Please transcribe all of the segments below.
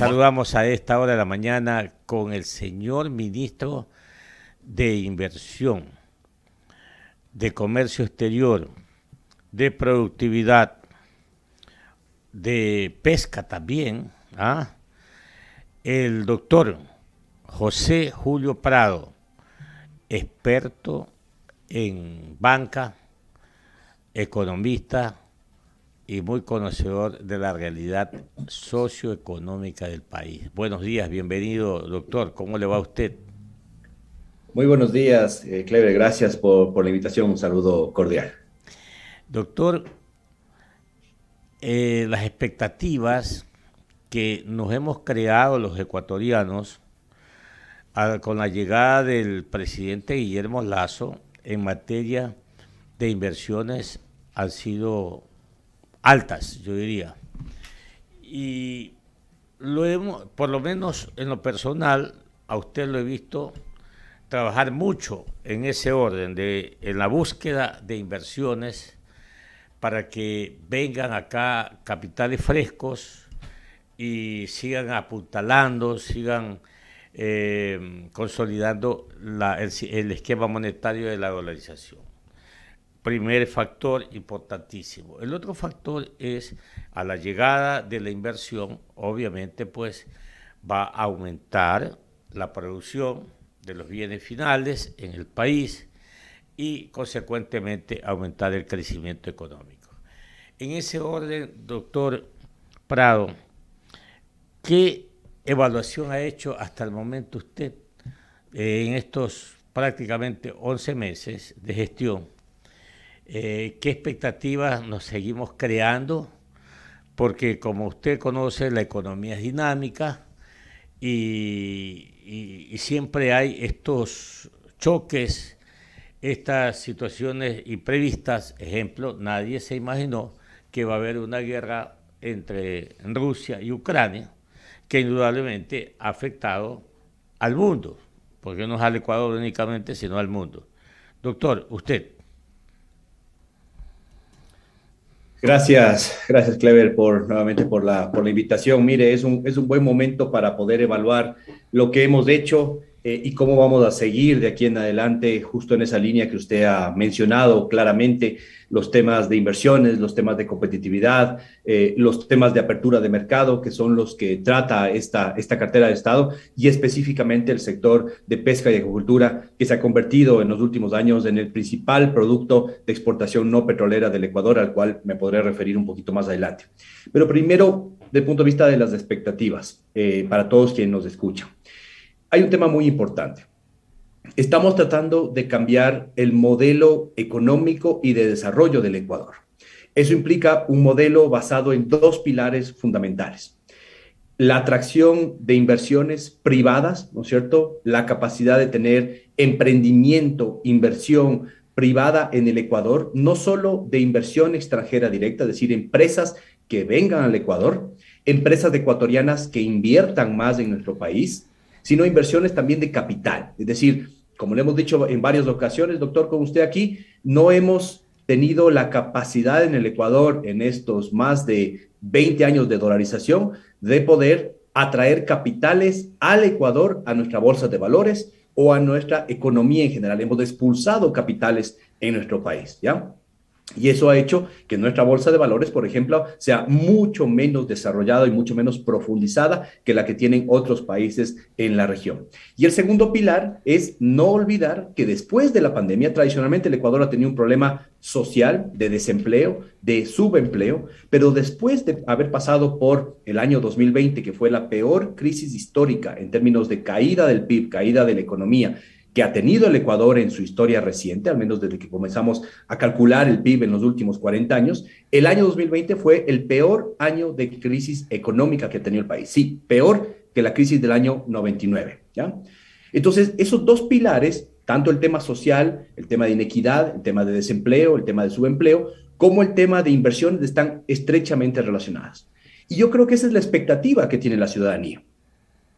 Saludamos a esta hora de la mañana con el señor ministro de Inversión, de Comercio Exterior, de Productividad, de Pesca también, ¿ah? el doctor José Julio Prado, experto en banca, economista, y muy conocedor de la realidad socioeconómica del país. Buenos días, bienvenido, doctor. ¿Cómo le va a usted? Muy buenos días, eh, Gracias por, la invitación. Un saludo cordial. Doctor, eh, las expectativas que nos hemos creado los ecuatorianos con la llegada del presidente Guillermo Lazo en materia de inversiones han sido altas, yo diría. Y lo por lo menos en lo personal, a usted lo he visto trabajar mucho en ese orden, de, en la búsqueda de inversiones para que vengan acá capitales frescos y sigan apuntalando, sigan eh, consolidando el, el esquema monetario de la dolarización primer factor importantísimo. El otro factor es a la llegada de la inversión, obviamente pues va a aumentar la producción de los bienes finales en el país y consecuentemente aumentar el crecimiento económico. En ese orden, doctor Prado, ¿qué evaluación ha hecho hasta el momento usted eh, en estos prácticamente 11 meses de gestión? Eh, qué expectativas nos seguimos creando, porque como usted conoce, la economía es dinámica y, y siempre hay estos choques, estas situaciones imprevistas. Ejemplo, nadie se imaginó que va a haber una guerra entre Rusia y Ucrania, que indudablemente ha afectado al mundo, porque no es al Ecuador únicamente, sino al mundo. Doctor, usted, Gracias, gracias Clever por nuevamente por la, invitación. Mire, es un, es un buen momento para poder evaluar lo que hemos hecho eh, y cómo vamos a seguir de aquí en adelante justo en esa línea que usted ha mencionado claramente, los temas de inversiones, los temas de competitividad, eh, los temas de apertura de mercado, que son los que trata esta, esta cartera de Estado y específicamente el sector de pesca y agricultura, que se ha convertido en los últimos años en el principal producto de exportación no petrolera del Ecuador, al cual me podré referir un poquito más adelante. Pero primero, desde punto de vista de las expectativas, eh, para todos quienes nos escuchan hay un tema muy importante. Estamos tratando de cambiar el modelo económico y de desarrollo del Ecuador. Eso implica un modelo basado en dos pilares fundamentales. La atracción de inversiones privadas, ¿no es cierto? La capacidad de tener emprendimiento, inversión privada en el Ecuador, no solo de inversión extranjera directa, es decir, empresas que vengan al Ecuador, empresas ecuatorianas que inviertan más en nuestro país, sino inversiones también de capital. Es decir, como le hemos dicho en varias ocasiones, doctor, con usted aquí, no hemos tenido la capacidad en el Ecuador en estos más de 20 años de dolarización de poder atraer capitales al Ecuador, a nuestra bolsa de valores o a nuestra economía en general. Hemos expulsado capitales en nuestro país, ¿ya? Y eso ha hecho que nuestra bolsa de valores, por ejemplo, sea mucho menos desarrollada y mucho menos profundizada que la que tienen otros países en la región. Y el segundo pilar es no olvidar que después de la pandemia, tradicionalmente el Ecuador ha tenido un problema social de desempleo, de subempleo, pero después de haber pasado por el año 2020, que fue la peor crisis histórica en términos de caída del PIB, caída de la economía, que ha tenido el Ecuador en su historia reciente, al menos desde que comenzamos a calcular el PIB en los últimos 40 años, el año 2020 fue el peor año de crisis económica que ha tenido el país. Sí, peor que la crisis del año 99. ¿ya? Entonces, esos dos pilares, tanto el tema social, el tema de inequidad, el tema de desempleo, el tema de subempleo, como el tema de inversiones, están estrechamente relacionadas. Y yo creo que esa es la expectativa que tiene la ciudadanía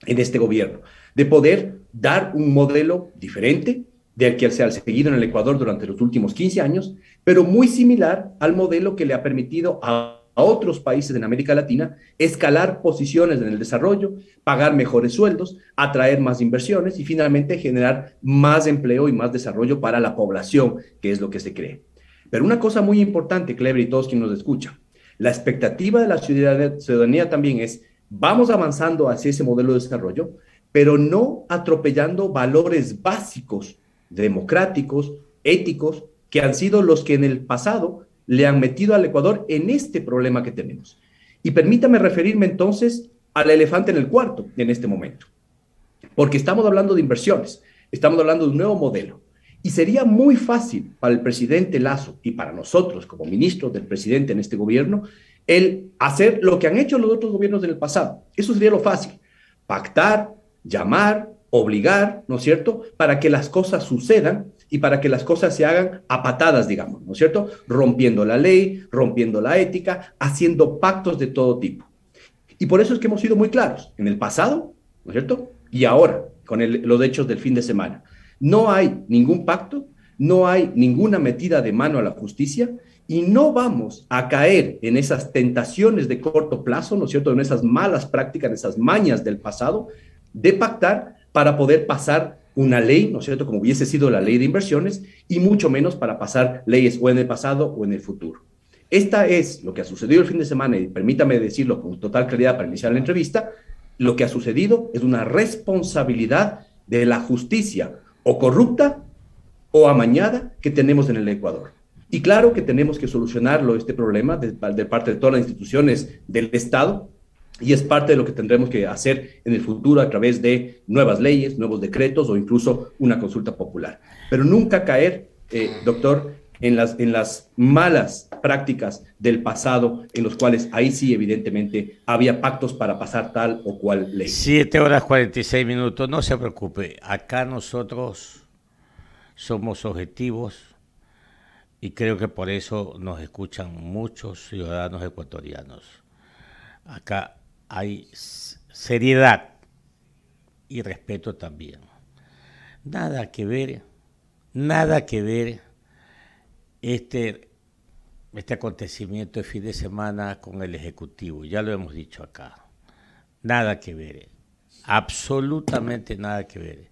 en este gobierno, de poder dar un modelo diferente del que se ha seguido en el Ecuador durante los últimos 15 años, pero muy similar al modelo que le ha permitido a, otros países en América Latina escalar posiciones en el desarrollo, pagar mejores sueldos, atraer más inversiones y finalmente generar más empleo y más desarrollo para la población, que es lo que se cree. Pero una cosa muy importante, Clever y todos quienes nos escuchan, la expectativa de la ciudadanía también es, vamos avanzando hacia ese modelo de desarrollo, pero no atropellando valores básicos, democráticos, éticos, que han sido los que en el pasado le han metido al Ecuador en este problema que tenemos. Y permítame referirme entonces al elefante en el cuarto en este momento, porque estamos hablando de inversiones, estamos hablando de un nuevo modelo. Y sería muy fácil para el presidente Lazo y para nosotros como ministros del presidente en este gobierno el hacer lo que han hecho los otros gobiernos del pasado. Eso sería lo fácil. Pactar, llamar, obligar, ¿no es cierto?, para que las cosas sucedan y para que las cosas se hagan a patadas, digamos, ¿no es cierto?, rompiendo la ley, rompiendo la ética, haciendo pactos de todo tipo. Y por eso es que hemos sido muy claros en el pasado, ¿no es cierto?, y ahora, con los hechos del fin de semana. No hay ningún pacto, no hay ninguna metida de mano a la justicia, y no vamos a caer en esas tentaciones de corto plazo, ¿no es cierto?, en esas malas prácticas, en esas mañas del pasado, de pactar para poder pasar una ley, ¿no es cierto?, como hubiese sido la ley de inversiones, y mucho menos para pasar leyes o en el pasado o en el futuro. Esta es lo que ha sucedido el fin de semana, y permítame decirlo con total claridad para iniciar la entrevista, lo que ha sucedido es una responsabilidad de la justicia, o corrupta o amañada, que tenemos en el Ecuador. Y claro que tenemos que solucionarlo, este problema, de, de parte de todas las instituciones del Estado, y es parte de lo que tendremos que hacer en el futuro a través de nuevas leyes, nuevos decretos o incluso una consulta popular. Pero nunca caer, eh, doctor, en las, en las malas prácticas del pasado, en los cuales ahí sí, evidentemente, había pactos para pasar tal o cual ley. Siete horas cuarenta y seis minutos, no se preocupe. Acá nosotros somos objetivos y creo que por eso nos escuchan muchos ciudadanos ecuatorianos. Acá hay seriedad y respeto también. Nada que ver, nada que ver este, este acontecimiento de fin de semana con el Ejecutivo, ya lo hemos dicho acá. Nada que ver, absolutamente nada que ver.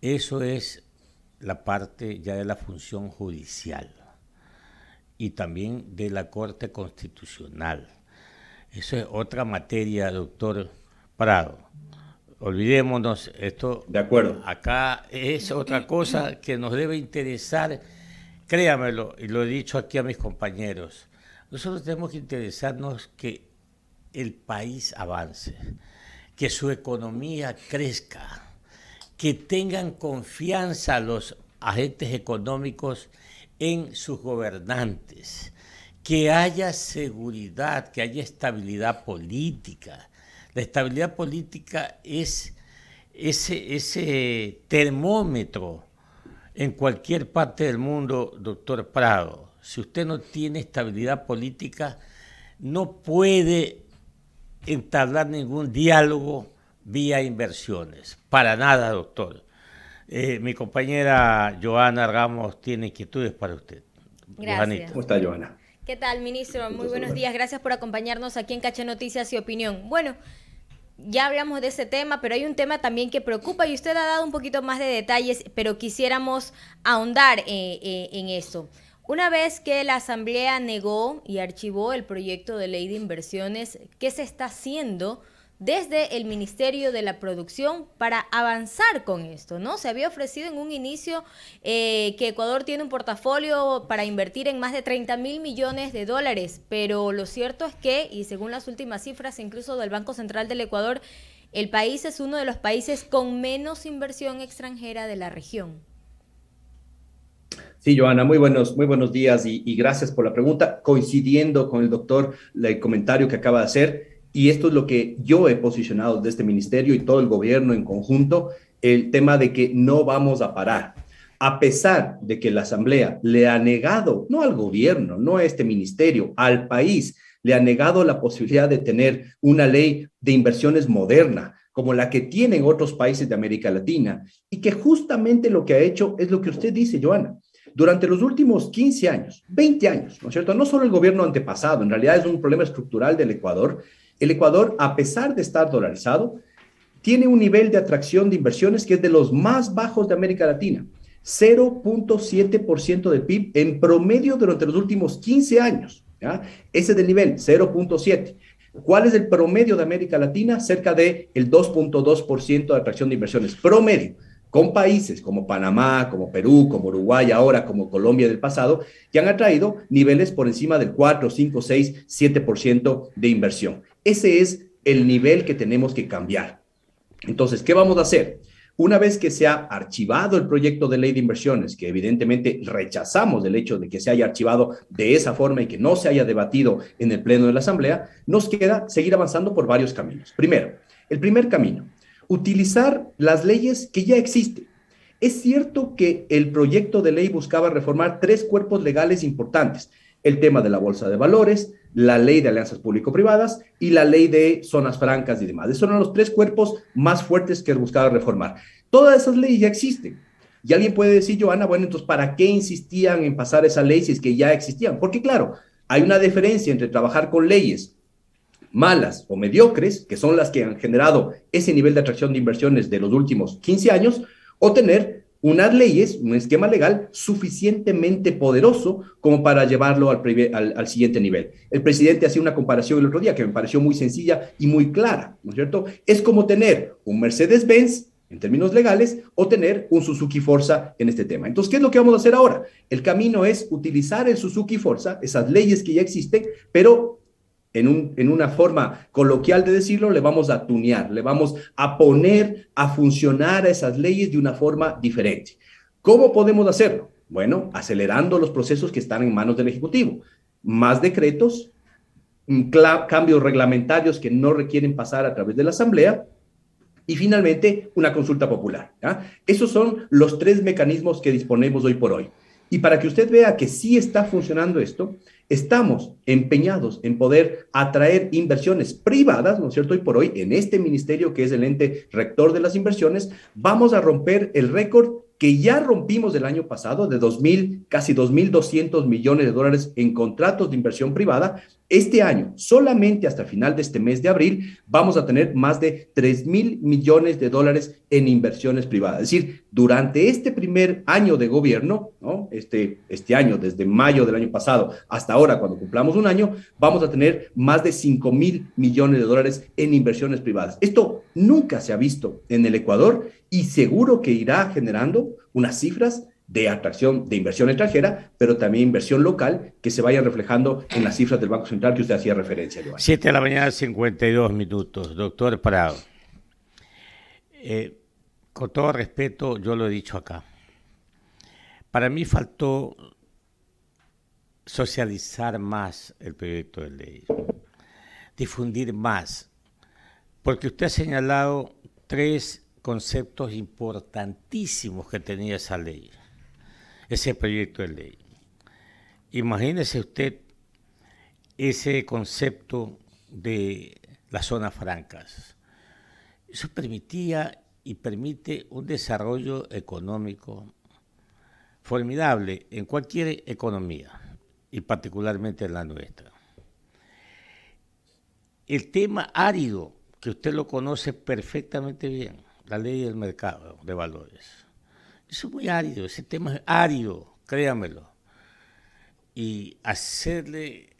Eso es la parte ya de la función judicial y también de la Corte Constitucional eso es otra materia, doctor Prado. Olvidémonos esto. De acuerdo. Acá es otra cosa que nos debe interesar, créamelo, y lo he dicho aquí a mis compañeros. Nosotros tenemos que interesarnos que el país avance, que su economía crezca, que tengan confianza los agentes económicos en sus gobernantes que haya seguridad, que haya estabilidad política. La estabilidad política es ese, termómetro en cualquier parte del mundo, doctor Prado. Si usted no tiene estabilidad política, no puede entablar ningún diálogo vía inversiones. Para nada, doctor. Eh, mi compañera Joana Ramos tiene inquietudes para usted. Gracias. ¿Cómo está, Joana? ¿Qué tal, ministro? Muy buenos días. Gracias por acompañarnos aquí en Cacha Noticias y Opinión. Bueno, ya hablamos de ese tema, pero hay un tema también que preocupa y usted ha dado un poquito más de detalles, pero quisiéramos ahondar eh, eh, en eso. Una vez que la Asamblea negó y archivó el proyecto de ley de inversiones, ¿qué se está haciendo? desde el Ministerio de la Producción para avanzar con esto, ¿no? Se había ofrecido en un inicio eh, que Ecuador tiene un portafolio para invertir en más de 30 mil millones de dólares, pero lo cierto es que, y según las últimas cifras incluso del Banco Central del Ecuador, el país es uno de los países con menos inversión extranjera de la región. Sí, Joana, muy buenos, muy buenos días y, y gracias por la pregunta. Coincidiendo con el doctor el comentario que acaba de hacer, y esto es lo que yo he posicionado de este ministerio y todo el gobierno en conjunto, el tema de que no vamos a parar. A pesar de que la Asamblea le ha negado, no al gobierno, no a este ministerio, al país, le ha negado la posibilidad de tener una ley de inversiones moderna, como la que tienen otros países de América Latina, y que justamente lo que ha hecho es lo que usted dice, Joana. Durante los últimos 15 años, 20 años, ¿no es cierto? No solo el gobierno antepasado, en realidad es un problema estructural del Ecuador, el Ecuador, a pesar de estar dolarizado, tiene un nivel de atracción de inversiones que es de los más bajos de América Latina, 0.7% de PIB en promedio durante los últimos 15 años. Ese es el nivel, 0.7%. ¿Cuál es el promedio de América Latina? Cerca de el 2.2% de atracción de inversiones, promedio con países como Panamá, como Perú, como Uruguay, ahora como Colombia del pasado, que han atraído niveles por encima del 4, 5, 6, 7% de inversión. Ese es el nivel que tenemos que cambiar. Entonces, ¿qué vamos a hacer? Una vez que se ha archivado el proyecto de ley de inversiones, que evidentemente rechazamos el hecho de que se haya archivado de esa forma y que no se haya debatido en el Pleno de la Asamblea, nos queda seguir avanzando por varios caminos. Primero, el primer camino, utilizar las leyes que ya existen. Es cierto que el proyecto de ley buscaba reformar tres cuerpos legales importantes, el tema de la bolsa de valores, la ley de alianzas público-privadas y la ley de zonas francas y demás. Esos son los tres cuerpos más fuertes que buscaba reformar. Todas esas leyes ya existen. Y alguien puede decir, Joana, bueno, entonces, ¿para qué insistían en pasar esa ley si es que ya existían? Porque claro, hay una diferencia entre trabajar con leyes malas o mediocres, que son las que han generado ese nivel de atracción de inversiones de los últimos 15 años, o tener unas leyes, un esquema legal suficientemente poderoso como para llevarlo al, siguiente nivel. El presidente hacía una comparación el otro día que me pareció muy sencilla y muy clara, ¿no es cierto? Es como tener un Mercedes-Benz en términos legales, o tener un Suzuki Forza en este tema. Entonces, ¿qué es lo que vamos a hacer ahora? El camino es utilizar el Suzuki Forza, esas leyes que ya existen, pero en, una forma coloquial de decirlo, le vamos a tunear, le vamos a poner a funcionar a esas leyes de una forma diferente. ¿Cómo podemos hacerlo? Bueno, acelerando los procesos que están en manos del Ejecutivo. Más decretos, cambios reglamentarios que no requieren pasar a través de la Asamblea y finalmente una consulta popular. Esos son los tres mecanismos que disponemos hoy por hoy. Y para que usted vea que sí está funcionando esto, Estamos empeñados en poder atraer inversiones privadas, ¿no es cierto? Hoy por hoy, en este ministerio que es el ente rector de las inversiones, vamos a romper el récord que ya rompimos el año pasado de 2.000, casi 2.200 millones de dólares en contratos de inversión privada este año, solamente hasta final de este mes de abril, vamos a tener más de 3 mil millones de dólares en inversiones privadas. Es decir, durante este primer año de gobierno, este, este año, desde mayo del año pasado hasta ahora, cuando cumplamos un año, vamos a tener más de 5 mil millones de dólares en inversiones privadas. Esto nunca se ha visto en el Ecuador y seguro que irá generando unas cifras de atracción de inversión extranjera, pero también inversión local, que se vaya reflejando en las cifras del Banco Central que usted hacía referencia, Siete de la mañana, 52 minutos. Doctor Prado, eh, con todo respeto, yo lo he dicho acá. Para mí faltó socializar más el proyecto de ley, difundir más, porque usted ha señalado tres conceptos importantísimos que tenía esa ley ese proyecto de ley. Imagínese usted ese concepto de las zonas francas. Eso permitía y permite un desarrollo económico formidable en cualquier economía y particularmente en la nuestra. El tema árido, que usted lo conoce perfectamente bien, la ley del mercado de valores eso es muy árido, ese tema es árido, créamelo. Y hacerle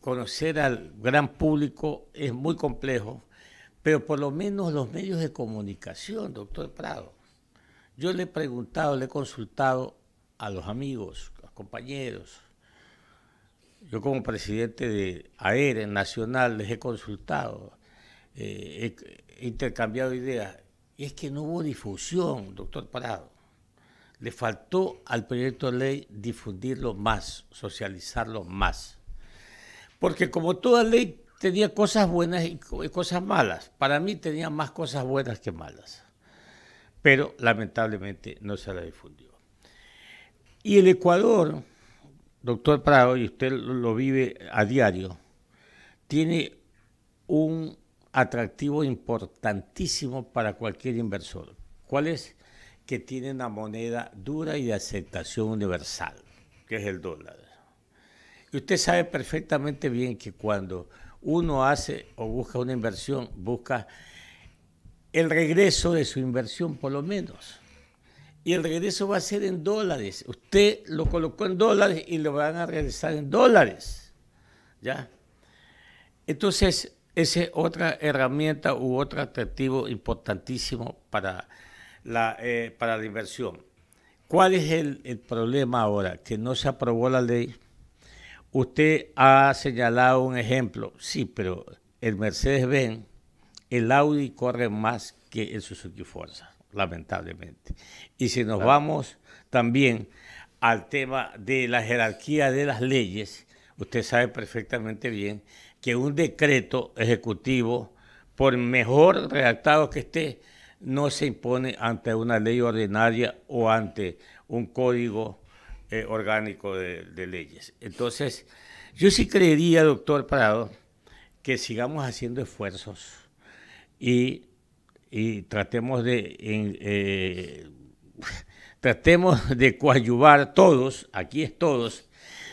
conocer al gran público es muy complejo, pero por lo menos los medios de comunicación, doctor Prado. Yo le he preguntado, le he consultado a los amigos, a los compañeros. Yo como presidente de AERE e Nacional les he consultado, eh, he intercambiado ideas. Y es que no hubo difusión, doctor Prado. Le faltó al proyecto de ley difundirlo más, socializarlo más. Porque como toda ley tenía cosas buenas y cosas malas. Para mí tenía más cosas buenas que malas. Pero lamentablemente no se la difundió. Y el Ecuador, doctor Prado, y usted lo vive a diario, tiene un atractivo importantísimo para cualquier inversor. ¿Cuál es? que tiene una moneda dura y de aceptación universal, que es el dólar. Y usted sabe perfectamente bien que cuando uno hace o busca una inversión, busca el regreso de su inversión por lo menos. Y el regreso va a ser en dólares. Usted lo colocó en dólares y lo van a regresar en dólares. ¿Ya? Entonces, esa es otra herramienta u otro atractivo importantísimo para la, eh, para la inversión. ¿Cuál es el, problema ahora? Que no se aprobó la ley. Usted ha señalado un ejemplo, sí, pero el Mercedes-Benz, el Audi corre más que el Suzuki Forza, lamentablemente. Y si nos vamos también al tema de la jerarquía de las leyes, usted sabe perfectamente bien que un decreto ejecutivo, por mejor redactado que esté, no se impone ante una ley ordinaria o ante un código eh, orgánico de, leyes. Entonces, yo sí creería, doctor Prado, que sigamos haciendo esfuerzos y, tratemos de... Eh, tratemos de coadyuvar todos, aquí es todos,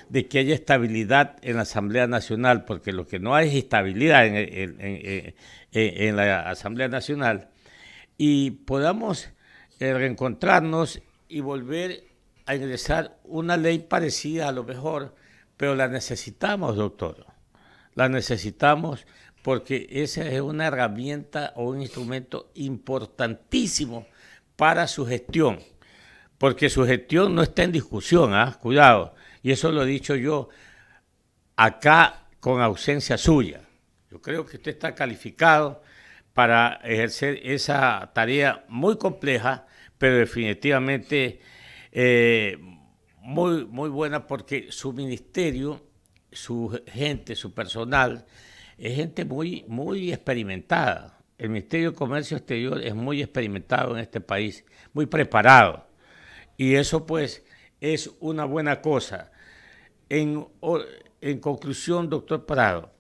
de que haya estabilidad en la Asamblea Nacional, porque lo que no hay es estabilidad en la Asamblea Nacional y podamos eh, reencontrarnos y volver a ingresar una ley parecida a lo mejor, pero la necesitamos, doctor. La necesitamos porque esa es una herramienta o un instrumento importantísimo para su gestión, porque su gestión no está en discusión, ¿ah? cuidado, y eso lo he dicho yo acá con ausencia suya. Yo creo que usted está calificado, para ejercer esa tarea muy compleja, pero definitivamente eh, muy, muy buena porque su ministerio, su gente, su personal, es gente muy, muy experimentada. El Ministerio de Comercio Exterior es muy experimentado en este país, muy preparado. Y eso pues es una buena cosa. En, en conclusión, doctor Prado,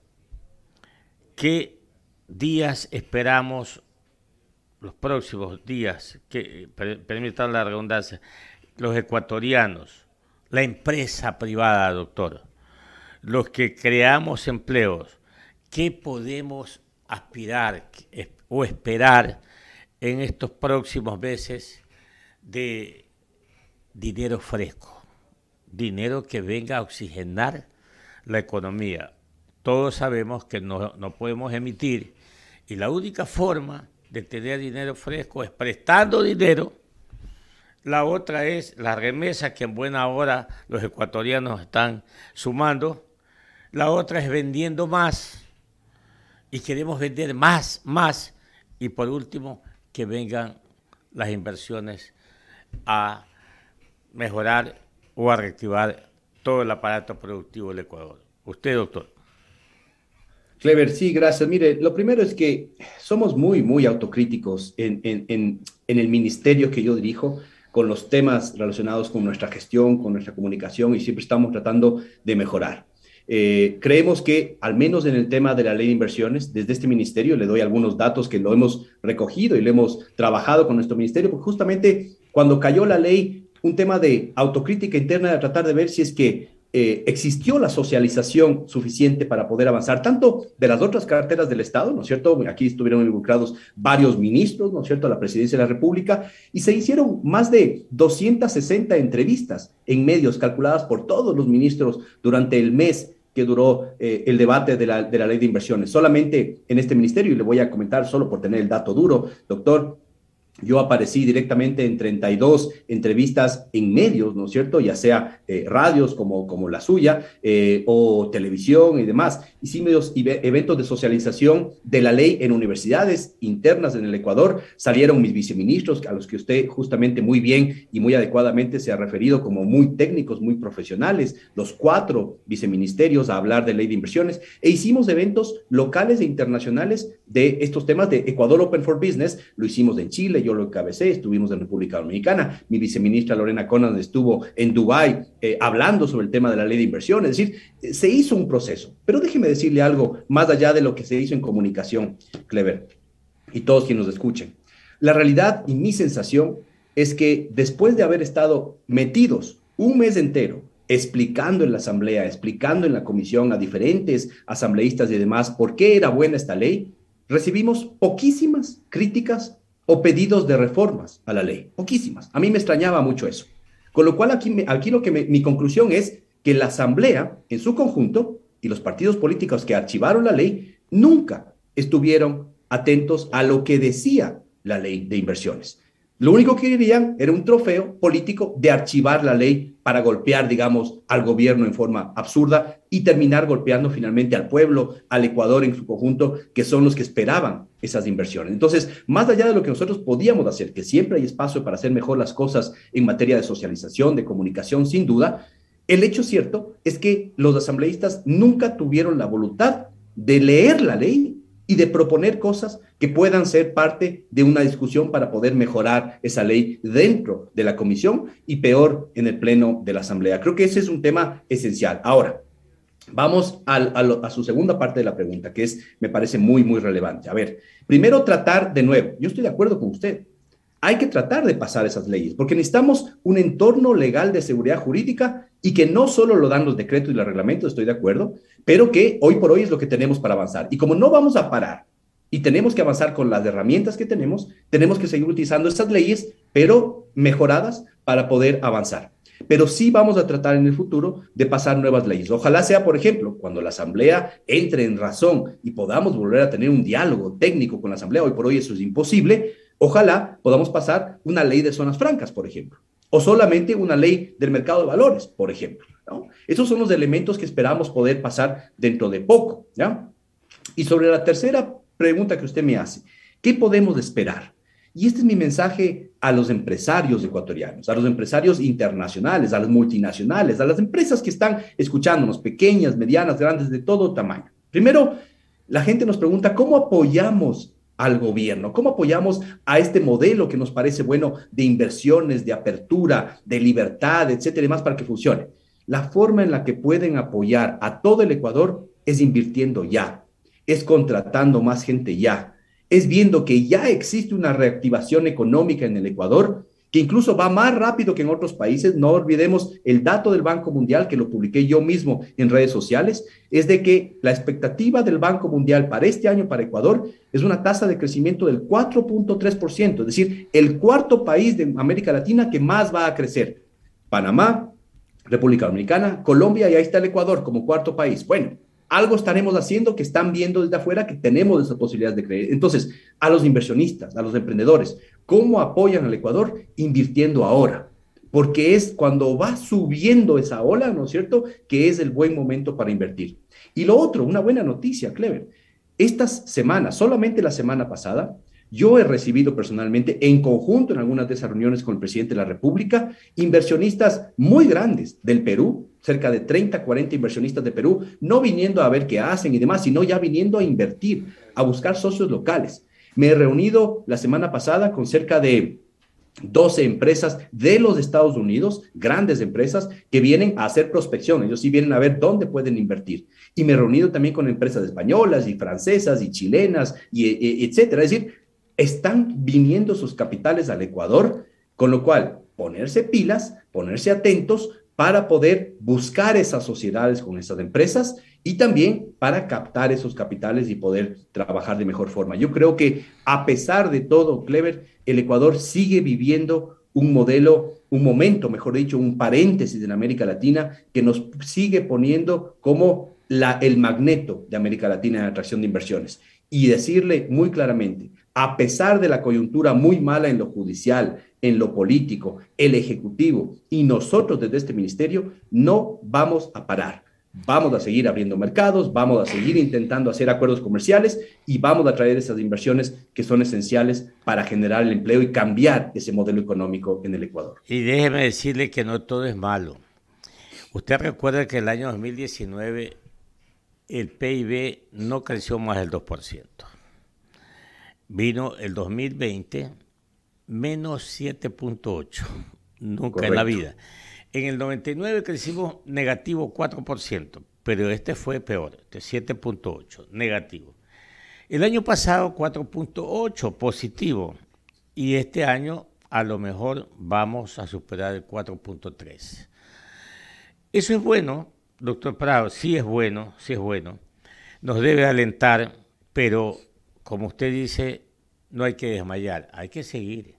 que días esperamos, los próximos días, que permitan la redundancia, los ecuatorianos, la empresa privada, doctor, los que creamos empleos, ¿qué podemos aspirar o esperar en estos próximos meses de dinero fresco? Dinero que venga a oxigenar la economía todos sabemos que no, podemos emitir y la única forma de tener dinero fresco es prestando dinero. La otra es la remesa que en buena hora los ecuatorianos están sumando. La otra es vendiendo más y queremos vender más, más. Y por último, que vengan las inversiones a mejorar o a reactivar todo el aparato productivo del Ecuador. Usted, doctor. Clever, sí, gracias. Mire, lo primero es que somos muy, muy autocríticos en, el ministerio que yo dirijo con los temas relacionados con nuestra gestión, con nuestra comunicación y siempre estamos tratando de mejorar. Eh, creemos que, al menos en el tema de la ley de inversiones, desde este ministerio le doy algunos datos que lo hemos recogido y lo hemos trabajado con nuestro ministerio, porque justamente cuando cayó la ley, un tema de autocrítica interna, de tratar de ver si es que eh, existió la socialización suficiente para poder avanzar, tanto de las otras carteras del Estado, ¿no es cierto? Aquí estuvieron involucrados varios ministros, ¿no es cierto?, la presidencia de la República, y se hicieron más de 260 entrevistas en medios calculadas por todos los ministros durante el mes que duró eh, el debate de la, de la ley de inversiones. Solamente en este ministerio, y le voy a comentar solo por tener el dato duro, doctor, yo aparecí directamente en 32 entrevistas en medios, ¿no es cierto? Ya sea eh, radios como, como la suya eh, o televisión y demás. Hicimos eventos de socialización de la ley en universidades internas en el Ecuador. Salieron mis viceministros, a los que usted justamente muy bien y muy adecuadamente se ha referido como muy técnicos, muy profesionales, los cuatro viceministerios a hablar de ley de inversiones. E hicimos eventos locales e internacionales de estos temas de Ecuador Open for Business. Lo hicimos en Chile yo lo encabecé, estuvimos en República Dominicana, mi viceministra Lorena Conan estuvo en Dubái eh, hablando sobre el tema de la ley de inversión, es decir, eh, se hizo un proceso, pero déjeme decirle algo más allá de lo que se hizo en comunicación, Clever, y todos quienes nos escuchen. La realidad y mi sensación es que después de haber estado metidos un mes entero explicando en la asamblea, explicando en la comisión a diferentes asambleístas y demás por qué era buena esta ley, recibimos poquísimas críticas o pedidos de reformas a la ley, poquísimas. A mí me extrañaba mucho eso. Con lo cual aquí, lo que mi conclusión es que la Asamblea en su conjunto y los partidos políticos que archivaron la ley nunca estuvieron atentos a lo que decía la ley de inversiones. Lo único que querían era un trofeo político de archivar la ley para golpear, digamos, al gobierno en forma absurda y terminar golpeando finalmente al pueblo, al Ecuador en su conjunto, que son los que esperaban esas inversiones. Entonces, más allá de lo que nosotros podíamos hacer, que siempre hay espacio para hacer mejor las cosas en materia de socialización, de comunicación, sin duda, el hecho cierto es que los asambleístas nunca tuvieron la voluntad de leer la ley y de proponer cosas que puedan ser parte de una discusión para poder mejorar esa ley dentro de la comisión y peor en el pleno de la asamblea. Creo que ese es un tema esencial. Ahora, vamos a, su segunda parte de la pregunta, que es, me parece muy, muy relevante. A ver, primero tratar de nuevo, yo estoy de acuerdo con usted, hay que tratar de pasar esas leyes, porque necesitamos un entorno legal de seguridad jurídica y que no solo lo dan los decretos y los reglamentos, estoy de acuerdo, pero que hoy por hoy es lo que tenemos para avanzar. Y como no vamos a parar y tenemos que avanzar con las herramientas que tenemos, tenemos que seguir utilizando esas leyes, pero mejoradas para poder avanzar. Pero sí vamos a tratar en el futuro de pasar nuevas leyes. Ojalá sea, por ejemplo, cuando la Asamblea entre en razón y podamos volver a tener un diálogo técnico con la Asamblea, hoy por hoy eso es imposible, Ojalá podamos pasar una ley de zonas francas, por ejemplo, o solamente una ley del mercado de valores, por ejemplo. Esos son los elementos que esperamos poder pasar dentro de poco. ¿ya? Y sobre la tercera pregunta que usted me hace, ¿qué podemos esperar? Y este es mi mensaje a los empresarios ecuatorianos, a los empresarios internacionales, a las multinacionales, a las empresas que están escuchándonos, pequeñas, medianas, grandes, de todo tamaño. Primero, la gente nos pregunta, ¿cómo apoyamos al gobierno? ¿Cómo apoyamos a este modelo que nos parece bueno de inversiones, de apertura, de libertad, etcétera, y más para que funcione? La forma en la que pueden apoyar a todo el Ecuador es invirtiendo ya, es contratando más gente ya, es viendo que ya existe una reactivación económica en el Ecuador que incluso va más rápido que en otros países. No olvidemos el dato del Banco Mundial, que lo publiqué yo mismo en redes sociales, es de que la expectativa del Banco Mundial para este año, para Ecuador, es una tasa de crecimiento del 4.3%, es decir, el cuarto país de América Latina que más va a crecer. Panamá, República Dominicana, Colombia y ahí está el Ecuador como cuarto país. Bueno, algo estaremos haciendo que están viendo desde afuera que tenemos esas posibilidades de creer. Entonces, a los inversionistas, a los emprendedores, ¿Cómo apoyan al Ecuador? Invirtiendo ahora, porque es cuando va subiendo esa ola, ¿no es cierto?, que es el buen momento para invertir. Y lo otro, una buena noticia, Clever. Estas semanas, solamente la semana pasada, yo he recibido personalmente, en conjunto en algunas de esas reuniones con el presidente de la República, inversionistas muy grandes del Perú, cerca de 30, 40 inversionistas de Perú, no viniendo a ver qué hacen y demás, sino ya viniendo a invertir, a buscar socios locales. Me he reunido la semana pasada con cerca de 12 empresas de los Estados Unidos, grandes empresas, que vienen a hacer prospecciones. Ellos sí vienen a ver dónde pueden invertir. Y me he reunido también con empresas españolas y francesas y chilenas, y, e, e, etcétera. Es decir, están viniendo sus capitales al Ecuador, con lo cual ponerse pilas, ponerse atentos para poder buscar esas sociedades con esas empresas y también para captar esos capitales y poder trabajar de mejor forma. Yo creo que a pesar de todo, Clever, el Ecuador sigue viviendo un modelo, un momento, mejor dicho, un paréntesis en América Latina que nos sigue poniendo como la, el magneto de América Latina en atracción de inversiones. Y decirle muy claramente, a pesar de la coyuntura muy mala en lo judicial, en lo político, el Ejecutivo y nosotros desde este ministerio, no vamos a parar Vamos a seguir abriendo mercados, vamos a seguir intentando hacer acuerdos comerciales y vamos a traer esas inversiones que son esenciales para generar el empleo y cambiar ese modelo económico en el Ecuador. Y déjeme decirle que no todo es malo. Usted recuerda que el año 2019 el PIB no creció más del 2%. Vino el 2020 menos 7.8, nunca en la vida. En el 99 crecimos negativo 4%, pero este fue peor, de este 7.8, negativo. El año pasado 4.8, positivo, y este año a lo mejor vamos a superar el 4.3. Eso es bueno, doctor Prado, sí es bueno, sí es bueno. Nos debe alentar, pero como usted dice, no hay que desmayar, hay que seguir.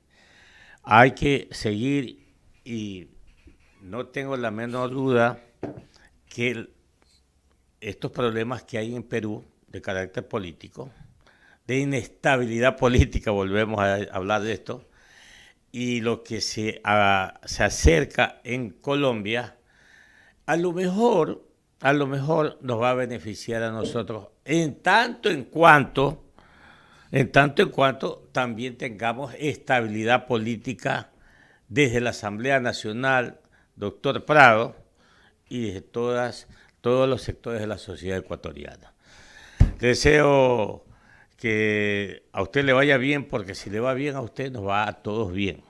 Hay que seguir y no tengo la menor duda que estos problemas que hay en Perú de carácter político, de inestabilidad política, volvemos a, hablar de esto, y lo que se, se acerca en Colombia, a lo mejor, a lo mejor nos va a beneficiar a nosotros en tanto en cuanto, en tanto en cuanto también tengamos estabilidad política desde la Asamblea Nacional, doctor Prado y de todas, todos los sectores de la sociedad ecuatoriana. Deseo que a usted le vaya bien, porque si le va bien a usted, nos va a todos bien.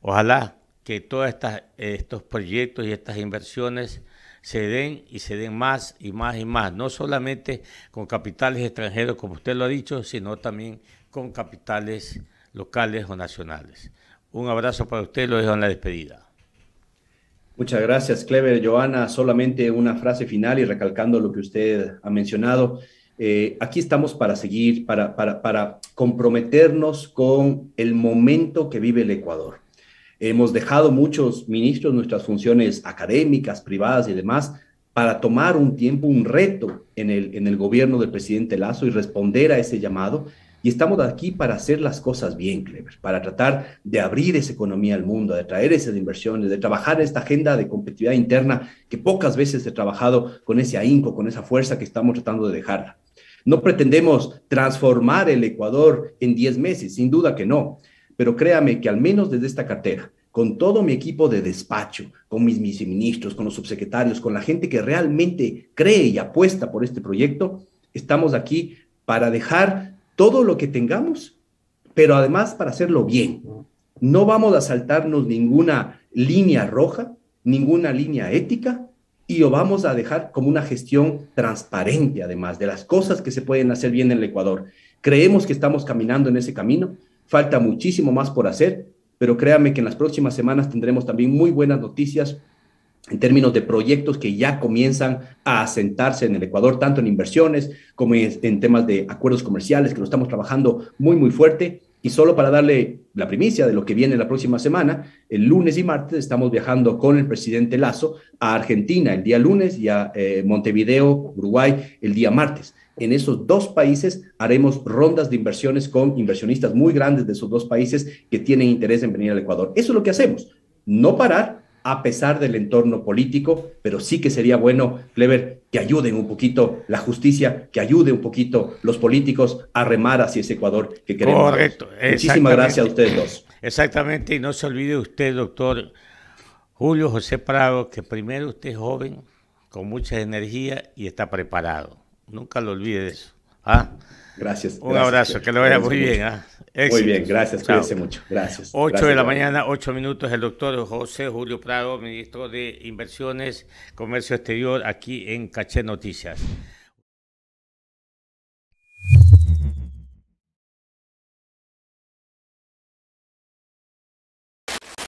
Ojalá que todos estos proyectos y estas inversiones se den y se den más y más y más, no solamente con capitales extranjeros, como usted lo ha dicho, sino también con capitales locales o nacionales. Un abrazo para usted, lo dejo en la despedida. Muchas gracias, Clever. Joana, solamente una frase final y recalcando lo que usted ha mencionado. Eh, aquí estamos para seguir, para, para, para comprometernos con el momento que vive el Ecuador. Hemos dejado muchos ministros nuestras funciones académicas, privadas y demás para tomar un tiempo, un reto en el, en el gobierno del presidente Lazo y responder a ese llamado y estamos aquí para hacer las cosas bien, Clever, para tratar de abrir esa economía al mundo, de traer esas inversiones, de trabajar esta agenda de competitividad interna que pocas veces he trabajado con ese ahínco, con esa fuerza que estamos tratando de dejarla. No pretendemos transformar el Ecuador en 10 meses, sin duda que no, pero créame que al menos desde esta cartera, con todo mi equipo de despacho, con mis viceministros, con los subsecretarios, con la gente que realmente cree y apuesta por este proyecto, estamos aquí para dejar todo lo que tengamos, pero además para hacerlo bien. No vamos a saltarnos ninguna línea roja, ninguna línea ética, y lo vamos a dejar como una gestión transparente, además, de las cosas que se pueden hacer bien en el Ecuador. Creemos que estamos caminando en ese camino, falta muchísimo más por hacer, pero créame que en las próximas semanas tendremos también muy buenas noticias en términos de proyectos que ya comienzan a asentarse en el Ecuador, tanto en inversiones como en temas de acuerdos comerciales, que lo estamos trabajando muy, muy fuerte. Y solo para darle la primicia de lo que viene la próxima semana, el lunes y martes estamos viajando con el presidente Lazo a Argentina el día lunes y a eh, Montevideo, Uruguay, el día martes. En esos dos países haremos rondas de inversiones con inversionistas muy grandes de esos dos países que tienen interés en venir al Ecuador. Eso es lo que hacemos, no parar a pesar del entorno político, pero sí que sería bueno, Clever, que ayuden un poquito la justicia, que ayude un poquito los políticos a remar hacia ese Ecuador que queremos. Correcto. Muchísimas gracias a ustedes dos. Exactamente, y no se olvide usted, doctor Julio José Prado, que primero usted es joven, con mucha energía y está preparado. Nunca lo olvide de eso. ¿ah? Gracias. Un abrazo, que lo vaya muy bien. Muy bien, gracias, cuídense mucho. Gracias. 8 de la mañana, 8 minutos, el doctor José Julio Prado, ministro de Inversiones, Comercio Exterior, aquí en Caché Noticias.